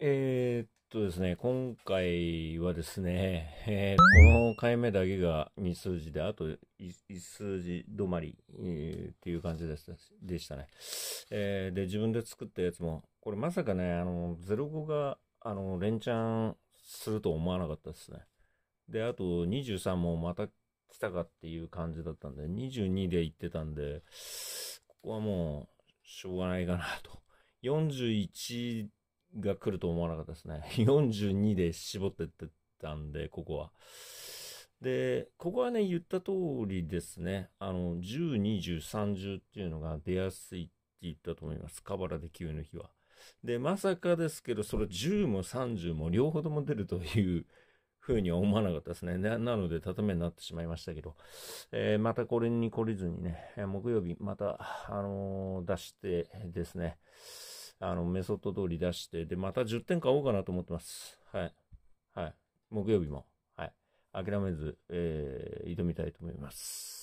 えー、っとですね、今回はですね、えー、この回目だけが2数字で、あと 1, 1数字止まり、えー、っていう感じでしたでしたね、えー。で、自分で作ったやつも、これまさかね、あの、05が、あの、連チャンすると思わなかったですね。で、あと23もまた来たかっていう感じだったんで、22で行ってたんで、ここはもう、しょうがないかなと。41が来ると思わなかったですね。42 で絞ってってたんで、ここは。で、ここはね、言った通りですね。あの、10、20、30っていうのが出やすいって言ったと思います。カバラで9の日は。で、まさかですけど、それ10も30も両方とも出るというふうには思わなかったですね。なので、畳になってしまいましたけど、えー、またこれに懲りずにね、木曜日また、あのー、出してですね、あの、メソッド通り出して、で、また10点買おうかなと思ってます。はい。はい。木曜日も、はい。諦めず、えー、挑みたいと思います。